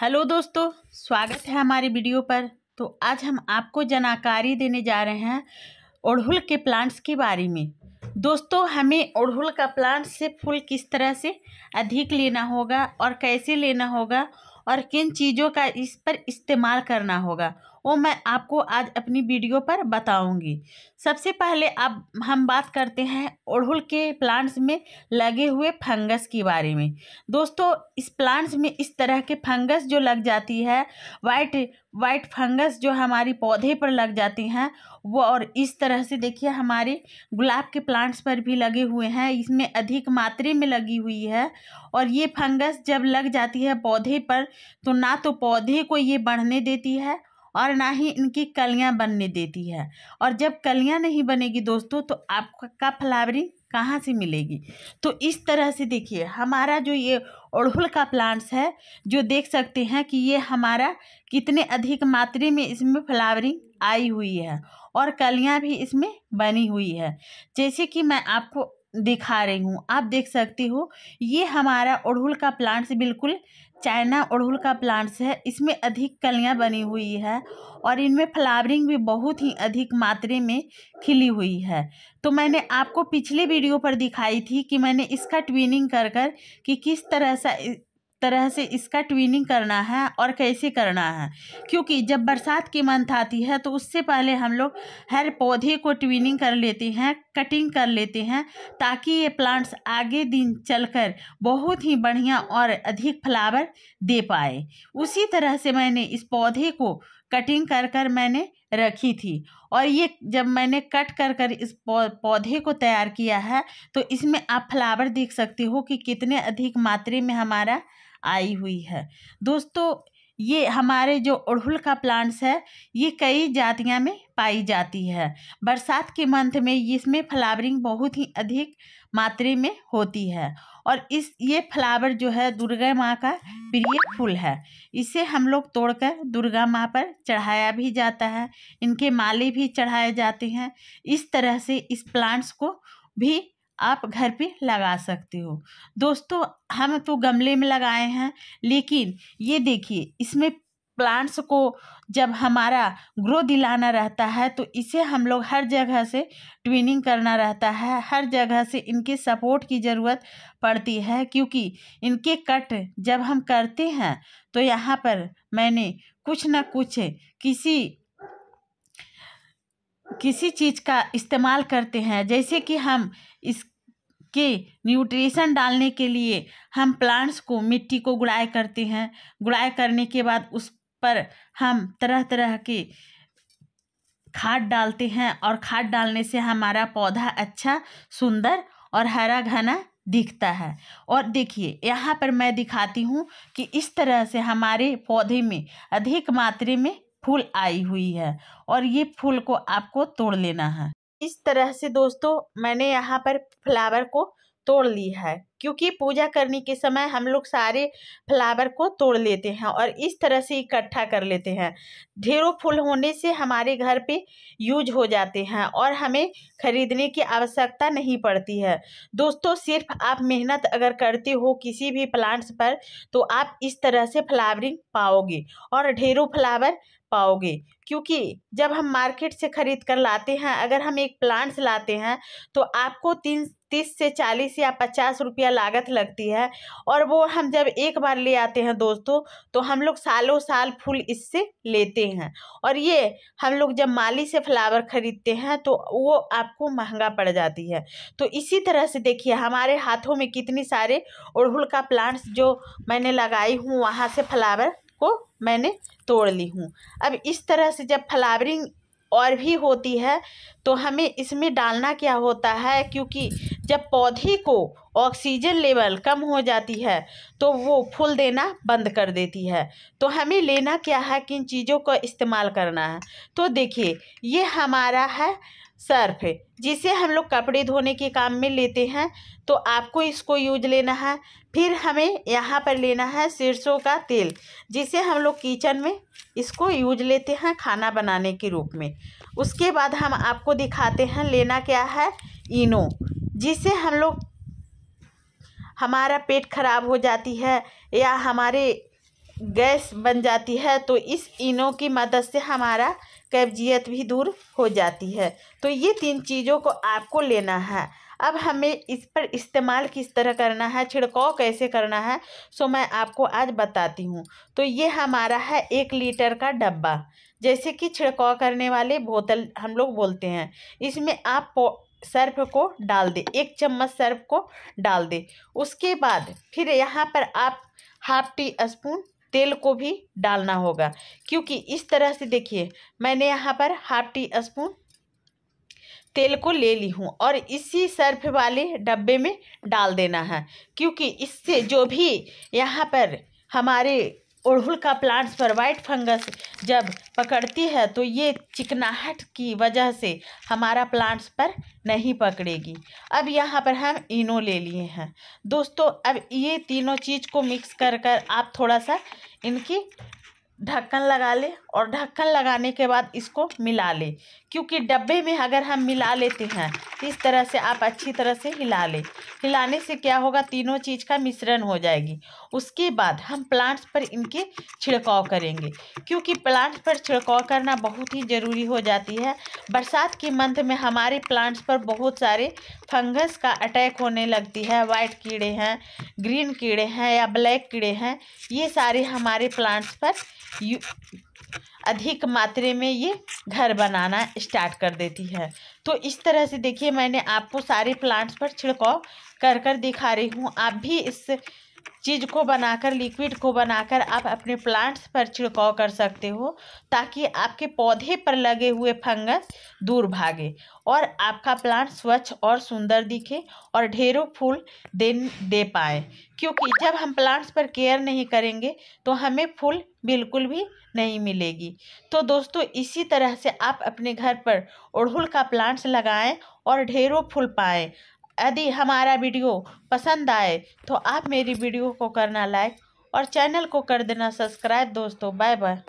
hello दोस्तों स्वागत है हमारे वीडियो पर तो आज हम आपको जानकारी देने जा रहे हैं ओढ़ुल के प्लांट्स के बारे में दोस्तों हमें ओढ़ुल का प्लांट से फूल किस तरह से अधिक लेना होगा और कैसे लेना होगा और किन चीज़ों का इस पर इस्तेमाल करना होगा वो मैं आपको आज अपनी वीडियो पर बताऊंगी सबसे पहले अब हम बात करते हैं ओढ़ुल के प्लांट्स में लगे हुए फंगस के बारे में दोस्तों इस प्लांट्स में इस तरह के फंगस जो लग जाती है वाइट वाइट फंगस जो हमारी पौधे पर लग जाती हैं वो और इस तरह से देखिए हमारे गुलाब के प्लांट्स पर भी लगे हुए हैं इसमें अधिक मात्रा में लगी हुई है और ये फंगस जब लग जाती है पौधे पर तो ना तो पौधे को ये बढ़ने देती है और ना ही इनकी कलियां बनने देती है और जब कलियां नहीं बनेगी दोस्तों तो आपका फ्लावरिंग कहाँ से मिलेगी तो इस तरह से देखिए हमारा जो ये ओढ़ुल का प्लांट्स है जो देख सकते हैं कि ये हमारा कितने अधिक मात्रा में इसमें फ्लावरिंग आई हुई है और कलियां भी इसमें बनी हुई है जैसे कि मैं आपको दिखा रही हूँ आप देख सकती हो ये हमारा अड़हुल का प्लांट्स बिल्कुल चाइना अड़हुल का प्लांट्स है इसमें अधिक कलियाँ बनी हुई है और इनमें फ्लावरिंग भी बहुत ही अधिक मात्रे में खिली हुई है तो मैंने आपको पिछले वीडियो पर दिखाई थी कि मैंने इसका ट्विनिंग कर कर कि किस तरह सा तरह से इसका ट्विनिंग करना है और कैसे करना है क्योंकि जब बरसात की मंथ आती है तो उससे पहले हम लोग हर पौधे को ट्विनिंग कर लेते हैं कटिंग कर लेते हैं ताकि ये प्लांट्स आगे दिन चलकर बहुत ही बढ़िया और अधिक फ्लावर दे पाए उसी तरह से मैंने इस पौधे को कटिंग कर कर मैंने रखी थी और ये जब मैंने कट कर कर इस पौधे को तैयार किया है तो इसमें आप फ्लावर देख सकते हो कि कितने अधिक मात्रा में हमारा आई हुई है दोस्तों ये हमारे जो अड़हुल का प्लांट्स है ये कई जातियाँ में पाई जाती है बरसात के मंथ में इसमें फ्लावरिंग बहुत ही अधिक मात्रा में होती है और इस ये फ्लावर जो है दुर्गा माँ का प्रिय फूल है इसे हम लोग तोड़कर दुर्गा माँ पर चढ़ाया भी जाता है इनके माले भी चढ़ाए जाते हैं इस तरह से इस प्लांट्स को भी आप घर पे लगा सकते हो दोस्तों हम तो गमले में लगाए हैं लेकिन ये देखिए इसमें प्लांट्स को जब हमारा ग्रो दिलाना रहता है तो इसे हम लोग हर जगह से ट्विनिंग करना रहता है हर जगह से इनके सपोर्ट की ज़रूरत पड़ती है क्योंकि इनके कट जब हम करते हैं तो यहाँ पर मैंने कुछ ना कुछ किसी किसी चीज़ का इस्तेमाल करते हैं जैसे कि हम इसके न्यूट्रिशन डालने के लिए हम प्लांट्स को मिट्टी को गुड़ाई करते हैं गुड़ाई करने के बाद उस पर हम तरह तरह के खाद डालते हैं और खाद डालने से हमारा पौधा अच्छा सुंदर और हरा घना दिखता है और देखिए यहाँ पर मैं दिखाती हूँ कि इस तरह से हमारे पौधे में अधिक मात्रा में फूल आई हुई है और ये फूल को आपको तोड़ लेना है इस तरह से दोस्तों मैंने यहाँ पर फ्लावर को तोड़ ली है क्योंकि पूजा करने के समय हम लोग सारे फ्लावर को तोड़ लेते हैं और इस तरह से इकट्ठा कर लेते हैं ढेरों फूल होने से हमारे घर पे यूज हो जाते हैं और हमें खरीदने की आवश्यकता नहीं पड़ती है दोस्तों सिर्फ आप मेहनत अगर करते हो किसी भी प्लांट्स पर तो आप इस तरह से फ्लावरिंग पाओगे और ढेरों फ्लावर पाओगे क्योंकि जब हम मार्केट से ख़रीद कर लाते हैं अगर हम एक प्लांट्स लाते हैं तो आपको तीन तीस से चालीस या पचास रुपया रुपया लागत लगती है और वो हम जब एक बार ले आते हैं दोस्तों तो हम लोग सालों साल फूल इससे लेते हैं और ये हम लोग जब माली से फ्लावर ख़रीदते हैं तो वो आपको महंगा पड़ जाती है तो इसी तरह से देखिए हमारे हाथों में कितने सारे अड़हुल का प्लांट्स जो मैंने लगाई हूँ वहाँ से फ्लावर को मैंने तोड़ ली हूँ अब इस तरह से जब फ्लावरिंग और भी होती है तो हमें इसमें डालना क्या होता है क्योंकि जब पौधे को ऑक्सीजन लेवल कम हो जाती है तो वो फूल देना बंद कर देती है तो हमें लेना क्या है किन चीज़ों का इस्तेमाल करना है तो देखिए ये हमारा है सर्फ जिसे हम लोग कपड़े धोने के काम में लेते हैं तो आपको इसको यूज लेना है फिर हमें यहाँ पर लेना है सरसों का तेल जिसे हम लोग किचन में इसको यूज लेते हैं खाना बनाने के रूप में उसके बाद हम आपको दिखाते हैं लेना क्या है इनो जिसे हम लोग हमारा पेट खराब हो जाती है या हमारे गैस बन जाती है तो इस इनों की मदद से हमारा कब्जियत भी दूर हो जाती है तो ये तीन चीज़ों को आपको लेना है अब हमें इस पर इस्तेमाल किस तरह करना है छिड़काव कैसे करना है सो मैं आपको आज बताती हूँ तो ये हमारा है एक लीटर का डब्बा जैसे कि छिड़काव करने वाले बोतल हम लोग बोलते हैं इसमें आप सर्फ को डाल दे एक चम्मच सर्फ को डाल दे उसके बाद फिर यहाँ पर आप हाफ टी स्पून तेल को भी डालना होगा क्योंकि इस तरह से देखिए मैंने यहाँ पर हाफ टी स्पून तेल को ले ली हूँ और इसी सर्फ वाले डब्बे में डाल देना है क्योंकि इससे जो भी यहाँ पर हमारे ओड़हुल का प्लांट्स पर वाइट फंगस जब पकड़ती है तो ये चिकनाहट की वजह से हमारा प्लांट्स पर नहीं पकड़ेगी अब यहाँ पर हम इनो ले लिए हैं दोस्तों अब ये तीनों चीज़ को मिक्स कर कर आप थोड़ा सा इनकी ढक्कन लगा ले और ढक्कन लगाने के बाद इसको मिला ले क्योंकि डब्बे में अगर हम मिला लेते हैं तो इस तरह से आप अच्छी तरह से हिला लें हिलाने से क्या होगा तीनों चीज़ का मिश्रण हो जाएगी उसके बाद हम प्लांट्स पर इनके छिड़काव करेंगे क्योंकि प्लांट्स पर छिड़काव करना बहुत ही ज़रूरी हो जाती है बरसात के मंथ में हमारे प्लांट्स पर बहुत सारे फंगस का अटैक होने लगती है वाइट कीड़े हैं ग्रीन कीड़े हैं या ब्लैक कीड़े हैं ये सारे हमारे प्लांट्स पर अधिक मात्रा में ये घर बनाना स्टार्ट कर देती है तो इस तरह से देखिए मैंने आपको सारे प्लांट्स पर छिड़काव कर कर दिखा रही हूँ आप भी इस चीज़ को बनाकर लिक्विड को बनाकर आप अपने प्लांट्स पर छिड़काव कर सकते हो ताकि आपके पौधे पर लगे हुए फंगस दूर भागे और आपका प्लांट स्वच्छ और सुंदर दिखे और ढेरों फूल दे दे पाए क्योंकि जब हम प्लांट्स पर केयर नहीं करेंगे तो हमें फूल बिल्कुल भी नहीं मिलेगी तो दोस्तों इसी तरह से आप अपने घर पर अड़हुल का प्लांट्स लगाएं और ढेरों फूल पाएँ यदि हमारा वीडियो पसंद आए तो आप मेरी वीडियो को करना लाइक और चैनल को कर देना सब्सक्राइब दोस्तों बाय बाय